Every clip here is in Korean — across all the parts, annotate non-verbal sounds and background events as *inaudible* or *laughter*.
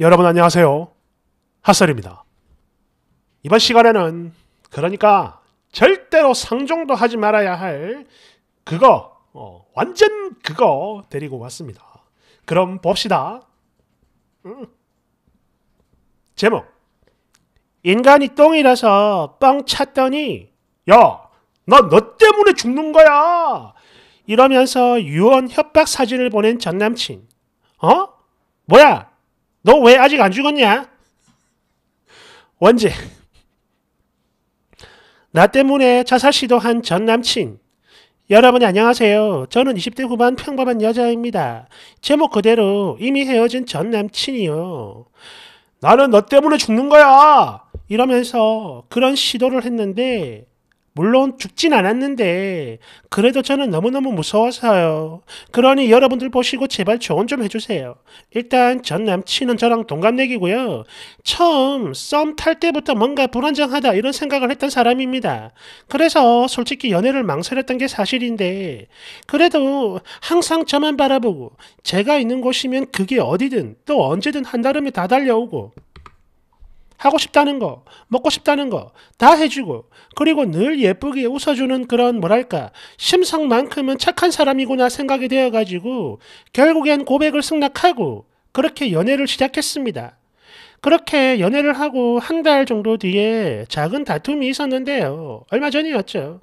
여러분 안녕하세요. 핫설입니다. 이번 시간에는 그러니까 절대로 상종도 하지 말아야 할 그거 어, 완전 그거 데리고 왔습니다. 그럼 봅시다. 음. 제목 인간이 똥이라서 뻥 찼더니 야나 너 때문에 죽는 거야 이러면서 유언 협박 사진을 보낸 전남친 어? 뭐야 너왜 아직 안 죽었냐? 원제. 나 때문에 자살 시도한 전 남친. 여러분 안녕하세요. 저는 20대 후반 평범한 여자입니다. 제목 그대로 이미 헤어진 전 남친이요. 나는 너 때문에 죽는 거야! 이러면서 그런 시도를 했는데 물론 죽진 않았는데 그래도 저는 너무너무 무서워서요. 그러니 여러분들 보시고 제발 조언 좀 해주세요. 일단 전 남친은 저랑 동갑내기고요. 처음 썸 탈 때부터 뭔가 불안정하다 이런 생각을 했던 사람입니다. 그래서 솔직히 연애를 망설였던 게 사실인데 그래도 항상 저만 바라보고 제가 있는 곳이면 그게 어디든 또 언제든 한다름이 다 달려오고 하고 싶다는 거, 먹고 싶다는 거 다 해주고 그리고 늘 예쁘게 웃어주는 그런 뭐랄까 심성만큼은 착한 사람이구나 생각이 되어가지고 결국엔 고백을 승낙하고 그렇게 연애를 시작했습니다. 그렇게 연애를 하고 한 달 정도 뒤에 작은 다툼이 있었는데요. 얼마 전이었죠.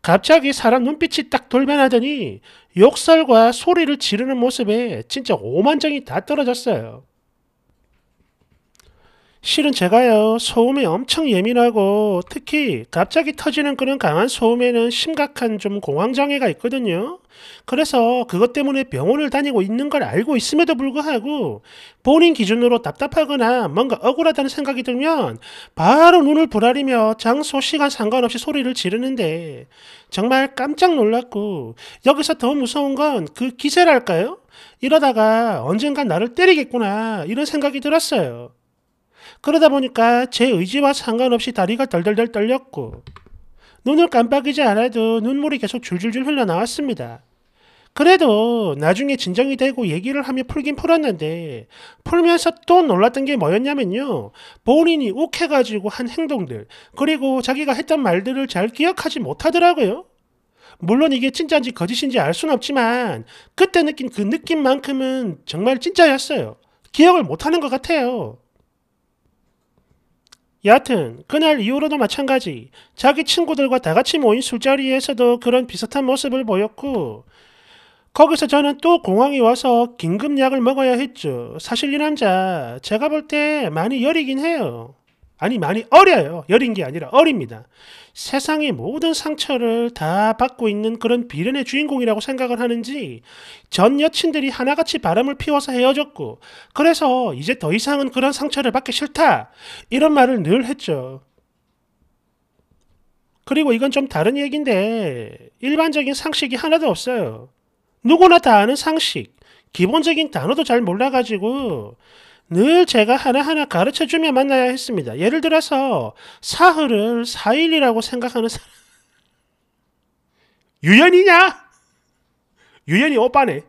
갑자기 사람 눈빛이 딱 돌변하더니 욕설과 소리를 지르는 모습에 진짜 오만정이 다 떨어졌어요. 실은 제가요, 소음에 엄청 예민하고 특히 갑자기 터지는 그런 강한 소음에는 심각한 좀 공황장애가 있거든요. 그래서 그것 때문에 병원을 다니고 있는 걸 알고 있음에도 불구하고 본인 기준으로 답답하거나 뭔가 억울하다는 생각이 들면 바로 눈을 부라리며 장소, 시간 상관없이 소리를 지르는데 정말 깜짝 놀랐고 여기서 더 무서운 건 그 기세랄까요? 이러다가 언젠가 나를 때리겠구나 이런 생각이 들었어요. 그러다 보니까 제 의지와 상관없이 다리가 덜덜덜 떨렸고 눈을 깜빡이지 않아도 눈물이 계속 줄줄줄 흘러나왔습니다. 그래도 나중에 진정이 되고 얘기를 하며 풀긴 풀었는데 풀면서 또 놀랐던 게 뭐였냐면요. 본인이 욱해가지고 한 행동들 그리고 자기가 했던 말들을 잘 기억하지 못하더라고요. 물론 이게 진짜인지 거짓인지 알 수는 없지만 그때 느낀 그 느낌만큼은 정말 진짜였어요. 기억을 못하는 것 같아요. 여하튼 그날 이후로도 마찬가지 자기 친구들과 다같이 모인 술자리에서도 그런 비슷한 모습을 보였고 거기서 저는 또 공항에 와서 긴급약을 먹어야 했죠. 사실 이 남자 제가 볼 때 많이 여리긴 해요. 아니 많이 어려요. 여린 게 아니라 어립니다. 세상의 모든 상처를 다 받고 있는 그런 비련의 주인공이라고 생각을 하는지 전 여친들이 하나같이 바람을 피워서 헤어졌고 그래서 이제 더 이상은 그런 상처를 받기 싫다 이런 말을 늘 했죠. 그리고 이건 좀 다른 얘기인데 일반적인 상식이 하나도 없어요. 누구나 다 아는 상식, 기본적인 단어도 잘 몰라가지고 늘 제가 하나하나 가르쳐주며 만나야 했습니다. 예를 들어서 사흘을 사일이라고 생각하는 사람 *laughs* 유연이냐? 유연이 오빠네.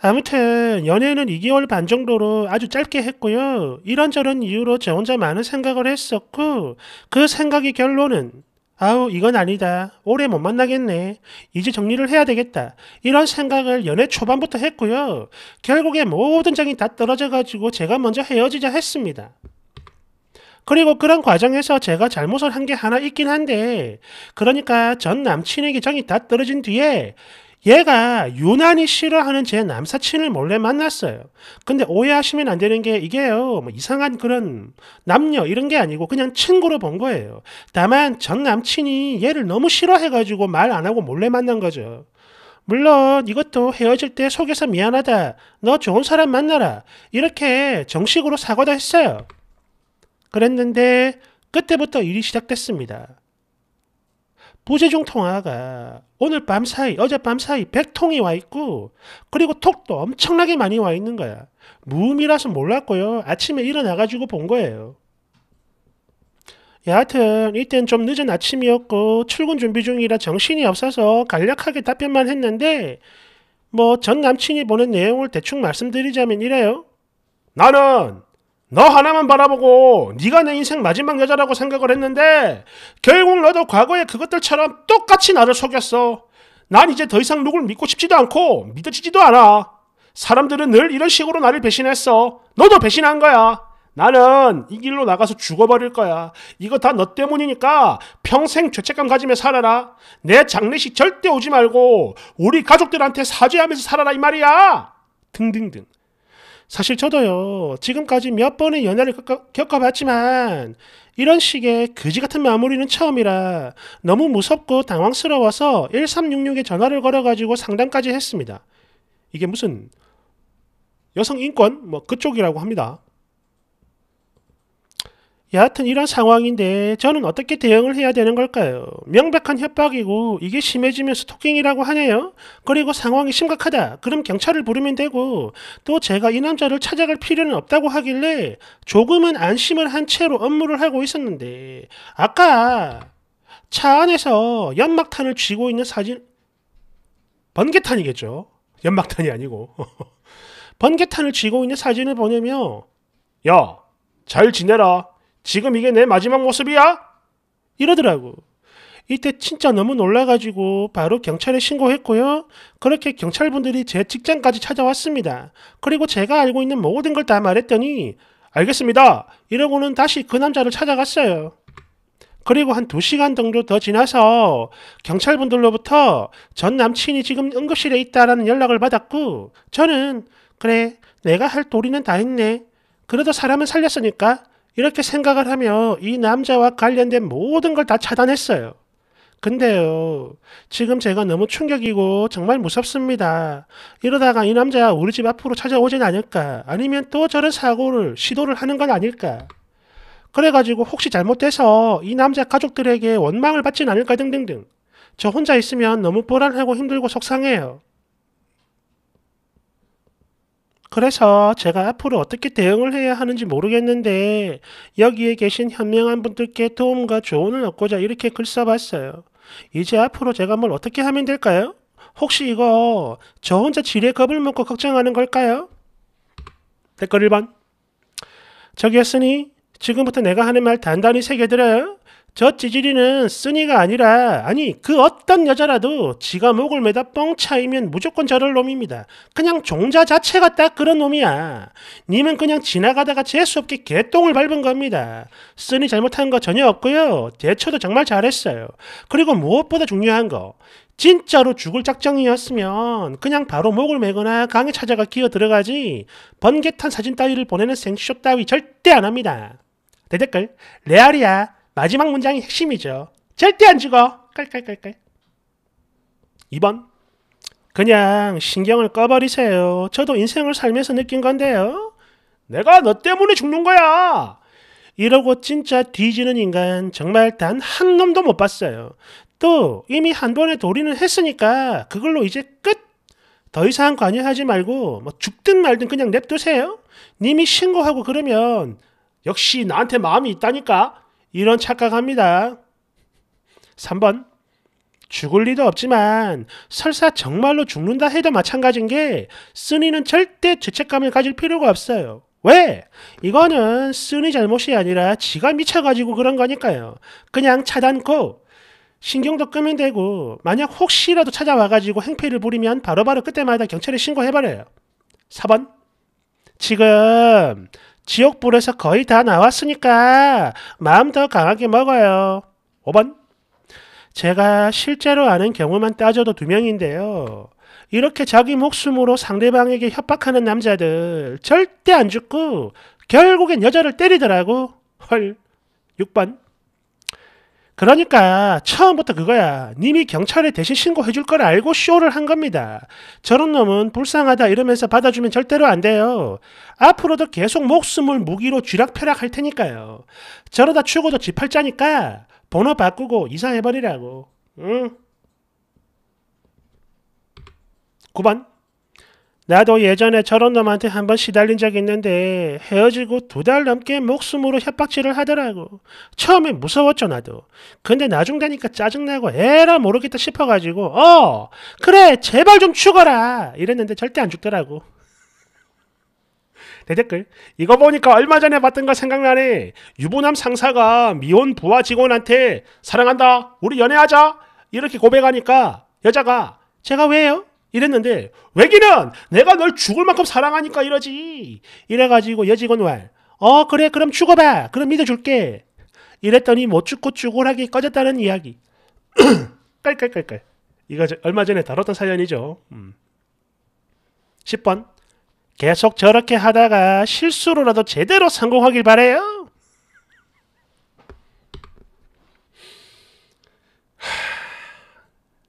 아무튼 연애는 2개월 반 정도로 아주 짧게 했고요. 이런저런 이유로 저 혼자 많은 생각을 했었고 그 생각의 결론은 아우 이건 아니다. 오래 못 만나겠네. 이제 정리를 해야 되겠다. 이런 생각을 연애 초반부터 했고요. 결국에 모든 장이 다 떨어져가지고 제가 먼저 헤어지자 했습니다. 그리고 그런 과정에서 제가 잘못을 한 게 하나 있긴 한데, 그러니까 전 남친에게 정이 다 떨어진 뒤에 얘가 유난히 싫어하는 제 남사친을 몰래 만났어요. 근데 오해하시면 안 되는 게 이게요. 뭐 이상한 그런 남녀 이런 게 아니고 그냥 친구로 본 거예요. 다만 전 남친이 얘를 너무 싫어해가지고 말 안 하고 몰래 만난 거죠. 물론 이것도 헤어질 때 속에서 미안하다. 너 좋은 사람 만나라. 이렇게 정식으로 사과도 했어요. 그랬는데 그때부터 일이 시작됐습니다. 부재중 통화가 오늘 밤 사이, 어제밤 사이 100통이 와 있고, 그리고 톡도 엄청나게 많이 와 있는 거야. 무음이라서 몰랐고요. 아침에 일어나가지고 본 거예요. 여하튼 이땐 좀 늦은 아침이었고 출근 준비 중이라 정신이 없어서 간략하게 답변만 했는데 뭐 전 남친이 보낸 내용을 대충 말씀드리자면 이래요. 나는 너 하나만 바라보고 네가 내 인생 마지막 여자라고 생각을 했는데 결국 너도 과거에 그것들처럼 똑같이 나를 속였어. 난 이제 더 이상 누굴 믿고 싶지도 않고 믿어지지도 않아. 사람들은 늘 이런 식으로 나를 배신했어. 너도 배신한 거야. 나는 이 길로 나가서 죽어버릴 거야. 이거 다 너 때문이니까 평생 죄책감 가지며 살아라. 내 장례식 절대 오지 말고 우리 가족들한테 사죄하면서 살아라 이 말이야. 등등등. 사실 저도요, 지금까지 몇 번의 연애를 겪어, 봤지만 이런 식의 그지 같은 마무리는 처음이라 너무 무섭고 당황스러워서 1366에 전화를 걸어가지고 상담까지 했습니다. 이게 무슨 여성 인권 뭐 그쪽이라고 합니다. 여하튼 이런 상황인데 저는 어떻게 대응을 해야 되는 걸까요? 명백한 협박이고 이게 심해지면 스토킹이라고 하네요. 그리고 상황이 심각하다. 그럼 경찰을 부르면 되고 또 제가 이 남자를 찾아갈 필요는 없다고 하길래 조금은 안심을 한 채로 업무를 하고 있었는데 아까 차 안에서 연막탄을 쥐고 있는 사진 번개탄이겠죠. 연막탄이 아니고 *laughs* 번개탄을 쥐고 있는 사진을 보내며 야 잘 지내라 지금 이게 내 마지막 모습이야? 이러더라고. 이때 진짜 너무 놀라가지고 바로 경찰에 신고했고요. 그렇게 경찰분들이 제 직장까지 찾아왔습니다. 그리고 제가 알고 있는 모든 걸 다 말했더니 알겠습니다. 이러고는 다시 그 남자를 찾아갔어요. 그리고 한 2시간 정도 더 지나서 경찰분들로부터 전 남친이 지금 응급실에 있다라는 연락을 받았고 저는 그래 내가 할 도리는 다 했네. 그래도 사람은 살렸으니까 이렇게 생각을 하며 이 남자와 관련된 모든 걸 다 차단했어요. 근데요, 지금 제가 너무 충격이고 정말 무섭습니다. 이러다가 이 남자가 우리 집 앞으로 찾아오진 않을까? 아니면 또 저런 사고를 시도를 하는 건 아닐까? 그래가지고 혹시 잘못돼서 이 남자 가족들에게 원망을 받진 않을까 등등등. 저 혼자 있으면 너무 불안하고 힘들고 속상해요. 그래서 제가 앞으로 어떻게 대응을 해야 하는지 모르겠는데 여기에 계신 현명한 분들께 도움과 조언을 얻고자 이렇게 글 써봤어요. 이제 앞으로 제가 뭘 어떻게 하면 될까요? 혹시 이거 저 혼자 지레 겁을 먹고 걱정하는 걸까요? 댓글 1번. 저기였으니 지금부터 내가 하는 말 단단히 새겨들어요. 저 지지리는 쓰니가 아니라 아니 그 어떤 여자라도 지가 목을 매다 뻥 차이면 무조건 저럴 놈입니다. 그냥 종자 자체가 딱 그런 놈이야. 님은 그냥 지나가다가 재수없게 개똥을 밟은 겁니다. 쓰니 잘못한 거 전혀 없고요. 대처도 정말 잘했어요. 그리고 무엇보다 중요한 거 진짜로 죽을 작정이었으면 그냥 바로 목을 매거나 강에 찾아가 기어 들어가지 번개탄 사진 따위를 보내는 생쇼 따위 절대 안 합니다. 대댓글 레알이야. 마지막 문장이 핵심이죠. 절대 안 죽어. 깔깔깔깔. 2번. 그냥 신경을 꺼버리세요. 저도 인생을 살면서 느낀 건데요. 내가 너 때문에 죽는 거야. 이러고 진짜 뒤지는 인간 정말 단 한 놈도 못 봤어요. 또 이미 한 번에 도리는 했으니까 그걸로 이제 끝. 더 이상 관여하지 말고 뭐 죽든 말든 그냥 냅두세요. 님이 신고하고 그러면 역시 나한테 마음이 있다니까 이런 착각합니다. 3번. 죽을 리도 없지만 설사 정말로 죽는다 해도 마찬가지인 게 쓰니는 절대 죄책감을 가질 필요가 없어요. 왜? 이거는 쓰니 잘못이 아니라 지가 미쳐가지고 그런 거니까요. 그냥 차단코 신경도 끄면 되고 만약 혹시라도 찾아와가지고 행패를 부리면 바로바로 바로 그때마다 경찰에 신고해버려요. 4번 지금 지옥불에서 거의 다 나왔으니까 마음 더 강하게 먹어요. 5번. 제가 실제로 아는 경우만 따져도 두 명인데요. 이렇게 자기 목숨으로 상대방에게 협박하는 남자들 절대 안 죽고 결국엔 여자를 때리더라고. 헐. 6번. 그러니까 처음부터 그거야. 님이 경찰에 대신 신고해줄 걸 알고 쇼를 한 겁니다. 저런 놈은 불쌍하다 이러면서 받아주면 절대로 안 돼요. 앞으로도 계속 목숨을 무기로 쥐락펴락 할 테니까요. 저러다 죽어도 지팔자니까 번호 바꾸고 이사해버리라고. 응? 9번 나도 예전에 저런 놈한테 한 번 시달린 적 있는데 헤어지고 두 달 넘게 목숨으로 협박질을 하더라고. 처음에 무서웠죠 나도. 근데 나중 되니까 짜증나고 에라 모르겠다 싶어가지고 어 그래 제발 좀 죽어라 이랬는데 절대 안 죽더라고. 내 댓글 이거 보니까 얼마 전에 봤던 거 생각나네. 유부남 상사가 미혼 부하 직원한테 사랑한다 우리 연애하자 이렇게 고백하니까 여자가 제가 왜요? 이랬는데 왜기는 내가 널 죽을 만큼 사랑하니까 이러지. 이래가지고 여직원 왈. 어 그래 그럼 죽어봐. 그럼 믿어줄게. 이랬더니 못 죽고 죽으라기 꺼졌다는 이야기. *clears throat* 깔깔깔깔. 이거 얼마 전에 다뤘던 사연이죠. 음. 10번. 계속 저렇게 하다가 실수로라도 제대로 성공하길 바래요.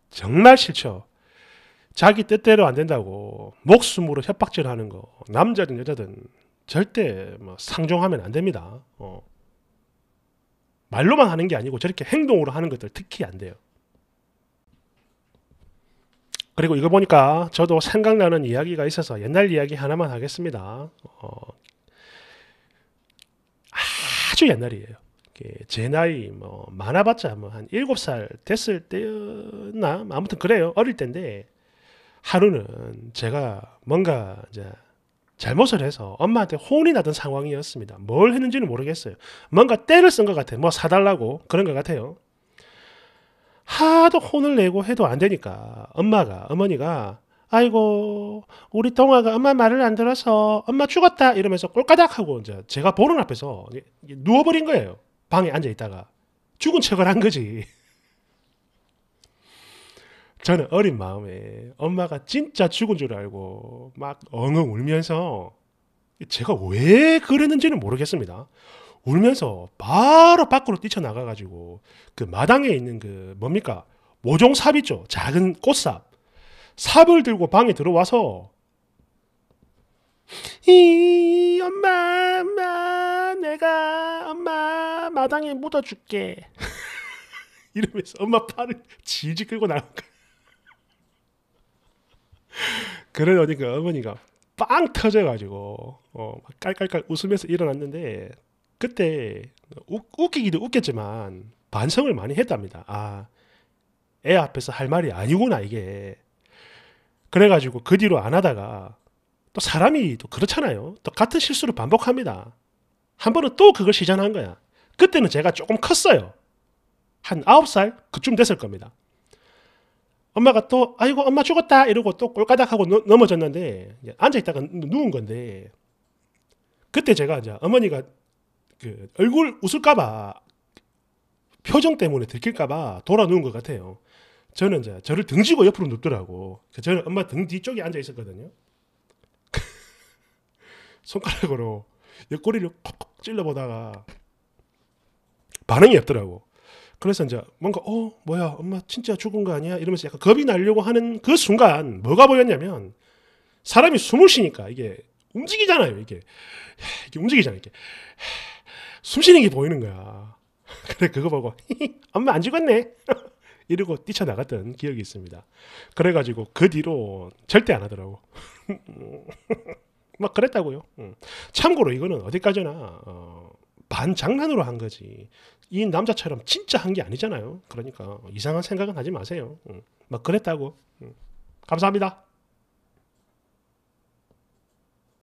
정말 싫죠. 자기 뜻대로 안 된다고 목숨으로 협박질 하는 거 남자든 여자든 절대 뭐 상종하면 안 됩니다. 어. 말로만 하는 게 아니고 저렇게 행동으로 하는 것들 특히 안 돼요. 그리고 이거 보니까 저도 생각나는 이야기가 있어서 옛날 이야기 하나만 하겠습니다. 어, 아주 옛날이에요. 제 나이 뭐 많아봤자 뭐한 7살 됐을 때나 였 아무튼 그래요. 어릴 때인데 하루는 제가 뭔가 이제 잘못을 해서 엄마한테 혼이 나던 상황이었습니다. 뭘 했는지는 모르겠어요. 뭔가 때를 쓴 것 같아요. 뭐 사달라고 그런 것 같아요. 하도 혼을 내고 해도 안 되니까 엄마가 어머니가 아이고 우리 동화가 엄마 말을 안 들어서 엄마 죽었다 이러면서 꼴까닥 하고 이제 제가 보는 앞에서 누워버린 거예요. 방에 앉아 있다가 죽은 척을 한 거지. 저는 어린 마음에 엄마가 진짜 죽은 줄 알고 막 엉엉 울면서 제가 왜 그랬는지는 모르겠습니다. 울면서 바로 밖으로 뛰쳐나가가지고 그 마당에 있는 그 뭡니까 모종삽 있죠 작은 꽃삽 삽을 들고 방에 들어와서 이 엄마 엄마 내가 엄마 마당에 묻어줄게 *laughs* 이러면서 엄마 팔을 질질 끌고 나온 거예요. *laughs* 그러려니까 그 어머니가 빵 터져가지고 어, 깔깔깔 웃으면서 일어났는데 그때 우, 웃기기도 웃겼지만 반성을 많이 했답니다. 아, 애 앞에서 할 말이 아니구나 이게. 그래가지고 그 뒤로 안 하다가 또 사람이 또 그렇잖아요. 또 같은 실수를 반복합니다. 한 번은 또 그걸 시전한 거야. 그때는 제가 조금 컸어요. 한 9살 그쯤 됐을 겁니다. 엄마가 또 아이고 엄마 죽었다 이러고 또 꼴까닥하고 너, 넘어졌는데 앉아있다가 누운 건데 그때 제가 이제 어머니가 그 얼굴 웃을까봐 표정 때문에 들킬까봐 돌아 누운 것 같아요. 저는 이제 저를 등지고 옆으로 눕더라고. 그 저는 엄마 등 뒤쪽에 앉아 있었거든요. *laughs* 손가락으로 옆구리를 콕콕 찔러보다가 반응이 없더라고. 그래서 이제 뭔가 어 뭐야 엄마 진짜 죽은 거 아니야 이러면서 약간 겁이 날려고 하는 그 순간 뭐가 보였냐면 사람이 숨을 쉬니까 이게 움직이잖아요 이게 이게 움직이잖아요 이게 숨 쉬는 게 보이는 거야 그래 *laughs* 그거 보고 *laughs* 엄마 안 죽었네 *laughs* 이러고 뛰쳐나갔던 기억이 있습니다 그래가지고 그 뒤로 절대 안 하더라고 막 그랬다고요 음. 참고로 이거는 어디까지나 어, 반장난으로 한 거지. 이 남자처럼 진짜 한 게 아니잖아요. 그러니까 이상한 생각은 하지 마세요. 막 그랬다고. 감사합니다.